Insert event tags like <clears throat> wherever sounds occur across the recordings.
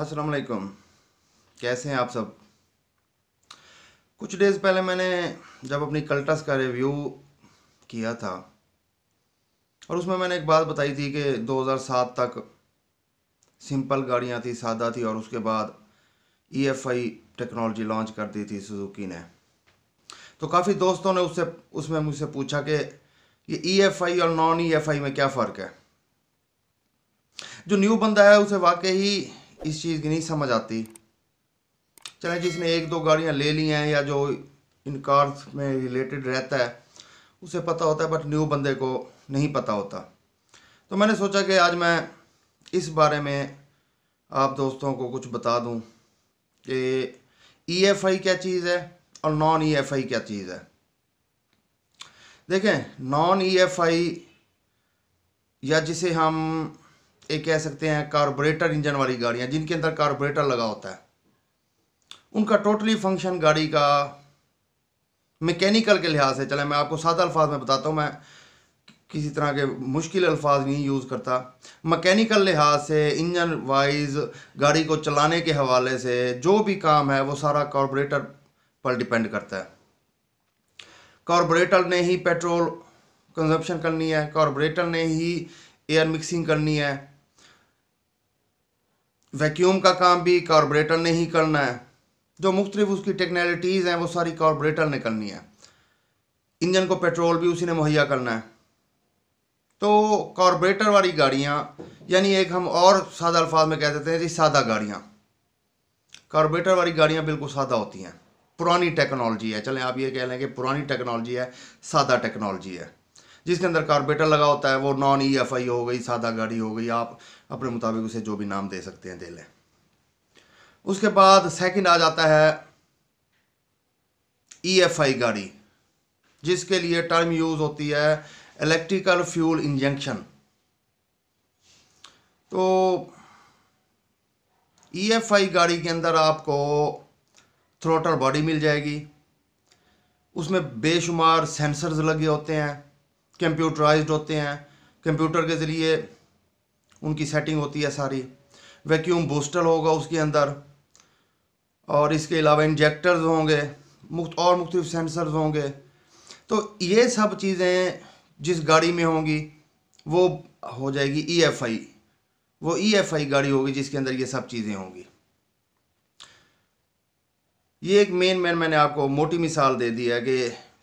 असलकुम कैसे हैं आप सब कुछ डेज़ पहले मैंने जब अपनी कल्टस का रिव्यू किया था और उसमें मैंने एक बात बताई थी कि 2007 तक सिंपल गाड़ियां थी सादा थी और उसके बाद ईएफआई टेक्नोलॉजी लॉन्च कर दी थी सुजुकी ने तो काफ़ी दोस्तों ने उससे उसमें मुझसे पूछा कि ये ईएफआई e और नॉन ईएफआई e में क्या फ़र्क है जो न्यू बंदा है उसे वाकई ही इस चीज़ की नहीं समझ आती चले जिसने एक दो गाड़ियाँ ले ली हैं या जो इन कार्स में रिलेटेड रहता है उसे पता होता है बट न्यू बंदे को नहीं पता होता तो मैंने सोचा कि आज मैं इस बारे में आप दोस्तों को कुछ बता दूं कि ई एफ आई क्या चीज़ है और नॉन ई एफ आई क्या चीज़ है देखें नॉन ई एफ आई या जिसे हम ये कह सकते हैं कार्बोरेटर इंजन वाली गाड़ियाँ जिनके अंदर कार्बोरेटर लगा होता है उनका टोटली फंक्शन गाड़ी का मैकेनिकल के लिहाज से चले मैं आपको सादा अल्फाज में बताता हूँ मैं किसी तरह के मुश्किल अल्फाज नहीं यूज़ करता मैकेनिकल लिहाज से इंजन वाइज गाड़ी को चलाने के हवाले से जो भी काम है वो सारा कॉरपोरेटर पर डिपेंड करता है कॉरपोरेटर ने ही पेट्रोल कंजप्शन करनी है कॉरपोरेटर ने ही एयर मिक्सिंग करनी है वैक्यूम का काम भी कॉरपोरेटर ने ही करना है जो मुख्तलिफ उसकी टेक्नोलिटीज़ हैं वो सारी कॉरपोरेटर ने करनी है इंजन को पेट्रोल भी उसी ने मुहैया करना है तो कार्बोरेटर वाली गाड़ियाँ यानी एक हम और सादा अल्फाज में कह देते हैं जी सादा गाड़ियाँ कार्बोरेटर वाली गाड़ियाँ बिल्कुल सादा होती हैं पुरानी टेक्नोलॉजी है चलें आप ये कह लें कि पुरानी टेक्नोलॉजी है सादा टेक्नोलॉजी है जिसके अंदर कार्बेटर लगा होता है वो नॉन ई एफ आई हो गई सादा गाड़ी हो गई आप अपने मुताबिक उसे जो भी नाम दे सकते हैं दे लें उसके बाद सेकंड आ जाता है ई एफ आई गाड़ी जिसके लिए टर्म यूज़ होती है इलेक्ट्रिकल फ्यूल इंजेक्शन तो ई एफ आई गाड़ी के अंदर आपको थ्रोटल बॉडी मिल जाएगी उसमें बेशुमार सेंसर्स लगे होते हैं कंप्यूटराइज्ड होते हैं कंप्यूटर के ज़रिए उनकी सेटिंग होती है सारी वैक्यूम बूस्टर होगा उसके अंदर और इसके अलावा इंजेक्टर्स होंगे मुख्त और मुख्त सेंसर्स होंगे तो ये सब चीज़ें जिस गाड़ी में होंगी वो हो जाएगी ई एफ आई वो ई एफ आई गाड़ी होगी जिसके अंदर ये सब चीज़ें होंगी ये एक मेन मैन मैंने आपको मोटी मिसाल दे दी है कि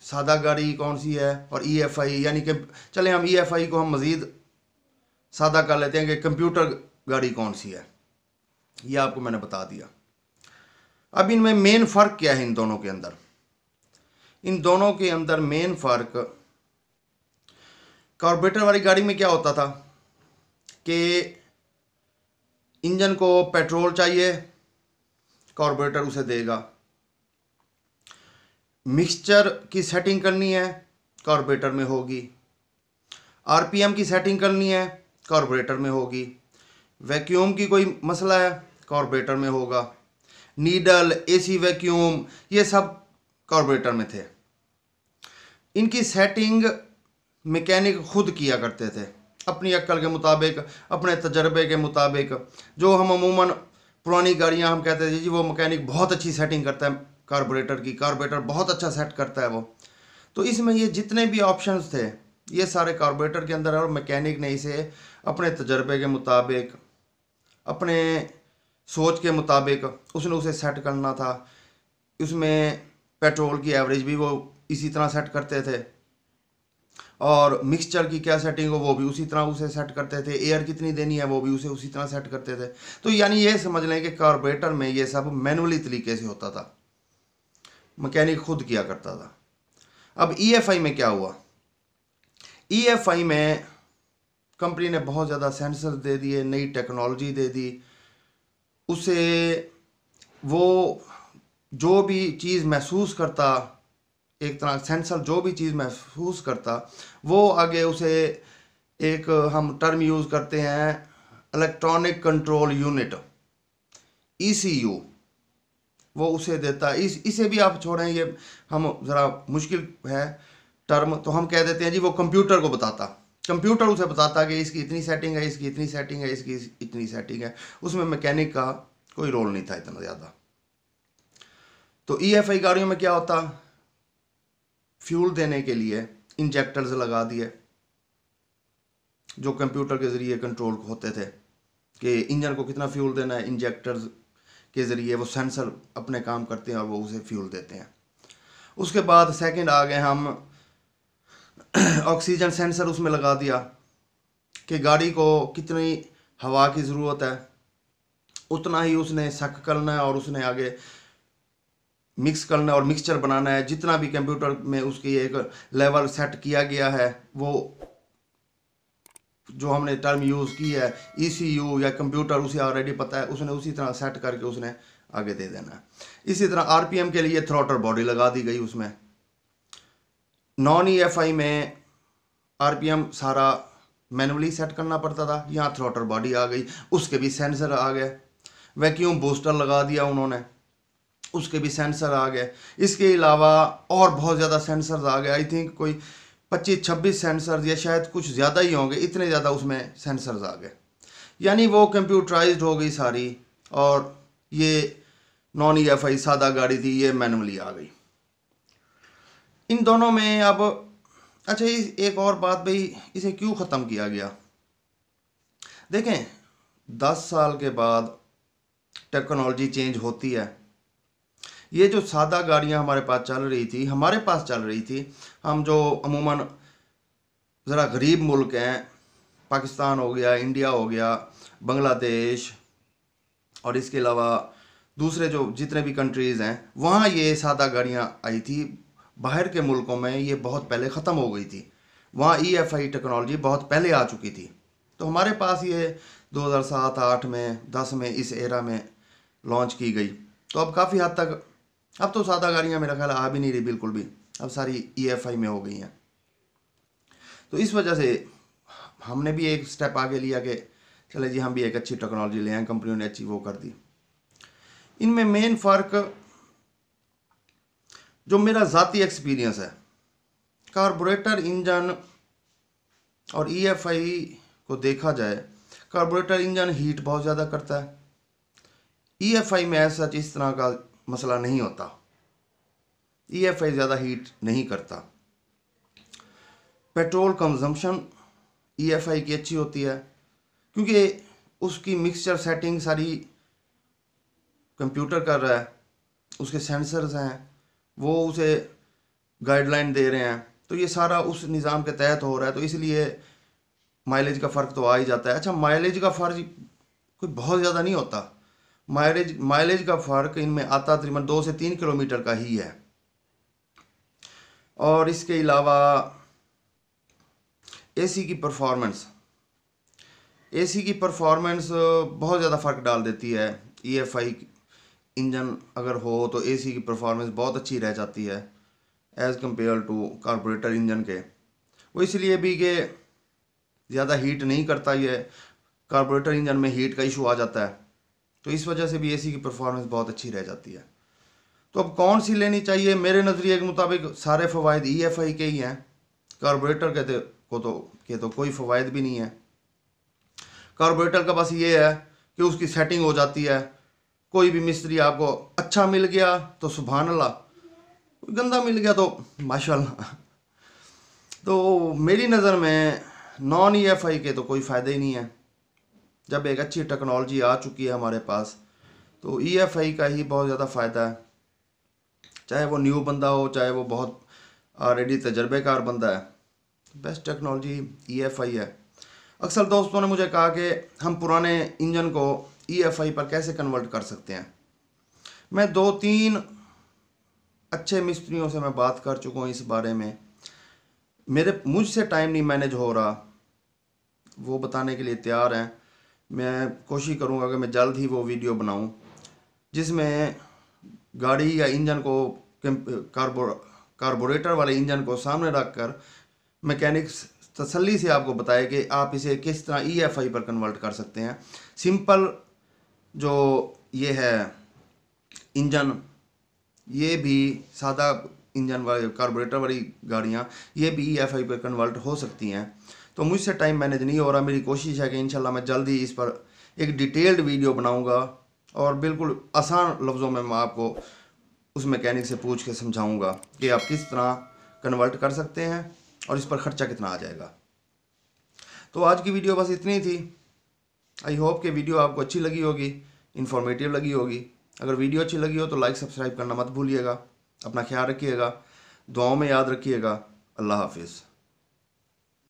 सादा गाड़ी कौन सी है और ई एफ आई यानी कि चले हम ई एफ आई को हम मज़ीद सादा कर लेते हैं कि कंप्यूटर गाड़ी कौन सी है ये आपको मैंने बता दिया अब इनमें मेन फ़र्क क्या है इन दोनों के अंदर इन दोनों के अंदर मेन फ़र्क कार्बोरेटर वाली गाड़ी में क्या होता था कि इंजन को पेट्रोल चाहिए कार्बोरेटर उसे देगा मिक्सचर की सेटिंग करनी है कार्बोरेटर में होगी आरपीएम की सेटिंग करनी है कार्बोरेटर में होगी वैक्यूम की कोई मसला है कार्बोरेटर में होगा नीडल एसी वैक्यूम ये सब कार्बोरेटर में थे इनकी सेटिंग मैकेनिक खुद किया करते थे अपनी अक्ल के मुताबिक अपने तजर्बे के मुताबिक जो हम अमूमन पुरानी गाड़ियाँ हम कहते थे जी वो मैकेनिक बहुत अच्छी सेटिंग करता है कार्बोरेटर की कार्बोरेटर बहुत अच्छा सेट करता है वो तो इसमें ये जितने भी ऑप्शंस थे ये सारे कार्बोरेटर के अंदर है और मैकेनिक ने इसे अपने तजर्बे के मुताबिक अपने सोच के मुताबिक उसने उसे सेट करना था उसमें पेट्रोल की एवरेज भी वो इसी तरह सेट करते थे और मिक्सचर की क्या सेटिंग हो वो भी उसी तरह उसे सेट करते थे एयर कितनी देनी है वो भी उसे उसी तरह सेट करते थे तो यानी ये समझ लें कि कार्बोरेटर में ये सब मैनुअली तरीके से होता था मैकेनिक खुद किया करता था अब ईएफआई e में क्या हुआ ईएफआई e में कंपनी ने बहुत ज़्यादा सेंसर दे दिए नई टेक्नोलॉजी दे दी उसे वो जो भी चीज़ महसूस करता एक तरह सेंसर जो भी चीज़ महसूस करता वो आगे उसे एक हम टर्म यूज़ करते हैं electronic control unit E C U वो उसे देता इस इसे भी आप छोड़ें ये हम ज़रा मुश्किल है टर्म तो हम कह देते हैं जी वो कंप्यूटर को बताता कंप्यूटर उसे बताता कि इसकी इतनी सेटिंग है इसकी इतनी सेटिंग है इसकी इतनी सेटिंग है उसमें मैकेनिक का कोई रोल नहीं था इतना ज़्यादा तो ई एफ आई गाड़ियों में क्या होता फ्यूल देने के लिए इंजेक्टर्स लगा दिए जो कंप्यूटर के ज़रिए कंट्रोल होते थे कि इंजन को कितना फ्यूल देना है इंजेक्टर्स के ज़रिए वो सेंसर अपने काम करते हैं और वो उसे फ्यूल देते हैं उसके बाद सेकंड आ गए हम <clears throat> ऑक्सीजन सेंसर उसमें लगा दिया कि गाड़ी को कितनी हवा की ज़रूरत है उतना ही उसने सक करना है और उसने आगे मिक्स करना और मिक्सचर बनाना है जितना भी कंप्यूटर में उसकी एक लेवल सेट किया गया है वो जो हमने टर्म यूज़ की है ई e या कंप्यूटर उसे ऑलरेडी पता है उसने उसी तरह सेट करके उसने आगे दे देना है इसी तरह आर के लिए थ्रोटर बॉडी लगा दी गई उसमें नॉन आई में एम सारा मैनुअली सेट करना पड़ता था यहाँ थ्रोटर बॉडी आ गई उसके भी सेंसर आ गए वैक्यूम बूस्टर लगा दिया उन्होंने उसके भी सेंसर आ गए इसके अलावा और बहुत ज़्यादा सेंसर आ गए आई थिंक कोई पच्चीस छब्बीस सेंसर्स या शायद कुछ ज़्यादा ही होंगे इतने ज़्यादा उसमें सेंसर्स आ गए यानी वो कंप्यूटराइज हो गई सारी और ये नॉन ई एफ आई सादा गाड़ी थी ये मैनुअली आ गई इन दोनों में अब अच्छा ये एक और बात भाई इसे क्यों ख़त्म किया गया देखें दस साल के बाद टेक्नोलॉजी चेंज होती है ये जो सादा गाड़ियाँ हमारे पास चल रही थी हमारे पास चल रही थी हम जो अमूमन ज़रा गरीब मुल्क हैं पाकिस्तान हो गया इंडिया हो गया बांग्लादेश और इसके अलावा दूसरे जो जितने भी कंट्रीज़ हैं वहाँ ये सादा गाड़ियाँ आई थी बाहर के मुल्कों में ये बहुत पहले ख़त्म हो गई थी वहाँ ई एफ आई टेक्नोलॉजी बहुत पहले आ चुकी थी तो हमारे पास ये 2007-8 में 10 में इस एरा में लॉन्च की गई तो अब काफ़ी हद तक अब तो सादा गाड़ियाँ मेरा ख्याल आ भी नहीं रही बिल्कुल भी अब सारी ई e में हो गई हैं तो इस वजह से हमने भी एक स्टेप आगे लिया कि चले जी हम भी एक अच्छी टेक्नोलॉजी ले आए कंपनियों ने अच्छी वो कर दी इनमें मेन फ़र्क जो मेरा ज़ाती एक्सपीरियंस है कार्बोरेटर इंजन और ईएफआई e को देखा जाए कार्बोरेटर इंजन हीट बहुत ज़्यादा करता है ईएफआई e में ऐसा इस तरह का मसला नहीं होता ई e एफ आई ज़्यादा हीट नहीं करता petrol consumption E F I की अच्छी होती है क्योंकि उसकी मिक्सचर सेटिंग सारी कंप्यूटर कर रहा है उसके सेंसर्स हैं वो उसे गाइडलाइन दे रहे हैं तो ये सारा उस निज़ाम के तहत हो रहा है तो इसलिए माइलेज का फ़र्क तो आ ही जाता है अच्छा माइलेज का फ़र्क कोई बहुत ज़्यादा नहीं होता माइलेज माइलेज का फ़र्क इनमें आता तकरीबन दो से तीन किलोमीटर का ही है और इसके अलावा एसी की परफॉर्मेंस एसी की परफॉर्मेंस बहुत ज़्यादा फ़र्क डाल देती है ईएफआई e इंजन अगर हो तो एसी की परफॉर्मेंस बहुत अच्छी रह जाती है as compared to carburettor engine के वो इसलिए भी कि ज़्यादा हीट नहीं करता ये कार्बोरेटर इंजन में हीट का इशू आ जाता है तो इस वजह से भी एसी की परफॉर्मेंस बहुत अच्छी रह जाती है तो अब कौन सी लेनी चाहिए मेरे नज़रिए के मुताबिक सारे फ़वाद ई e एफ आई के ही हैं कार्बोरेटर के तो, को तो के तो कोई फ़वाद भी नहीं है कार्बोरेटर का बस ये है कि उसकी सेटिंग हो जाती है कोई भी मिस्त्री आपको अच्छा मिल गया तो सुबहान अल्लाह गंदा मिल गया तो माशाल्लाह तो मेरी नज़र में नॉन ई एफ आई के तो कोई फ़ायदा ही नहीं है जब एक अच्छी टेक्नोलॉजी आ चुकी है हमारे पास तो ई e का ही बहुत ज़्यादा फ़ायदा है चाहे वो न्यू बंदा हो चाहे वो बहुत ऑलरेडी तजर्बेकार बंदा है best technology E F I है अक्सर दोस्तों ने मुझे कहा कि हम पुराने इंजन को ई एफ आई पर कैसे कन्वर्ट कर सकते हैं मैं दो तीन अच्छे मिस्त्रियों से मैं बात कर चुका हूँ इस बारे में मेरे मुझसे टाइम नहीं मैनेज हो रहा वो बताने के लिए तैयार हैं मैं कोशिश करूँगा कि मैं जल्द ही वो वीडियो बनाऊँ जिसमें गाड़ी या इंजन को कार्बो कार्बोरेटर वाले इंजन को सामने रख कर मैकेनिक्स तसल्ली से आपको बताए कि आप इसे किस तरह ई एफ आई पर कन्वर्ट कर सकते हैं सिंपल जो ये है इंजन ये भी सादा इंजन वाले कार्बोरेटर वाली गाड़ियाँ ये भी ई एफ आई पर कन्वर्ट हो सकती हैं तो मुझसे टाइम मैनेज नहीं हो रहा मेरी कोशिश है कि इंशाल्लाह मैं जल्दी इस पर एक डिटेल्ड वीडियो बनाऊंगा और बिल्कुल आसान लफ्ज़ों में मैं आपको उस मैकेनिक से पूछ के समझाऊंगा कि आप किस तरह कन्वर्ट कर सकते हैं और इस पर ख़र्चा कितना आ जाएगा तो आज की वीडियो बस इतनी थी आई होप कि वीडियो आपको अच्छी लगी होगी इन्फॉर्मेटिव लगी होगी अगर वीडियो अच्छी लगी हो तो लाइक सब्सक्राइब करना मत भूलिएगा अपना ख्याल रखिएगा दुआओं में याद रखिएगा अल्लाह हाफिज़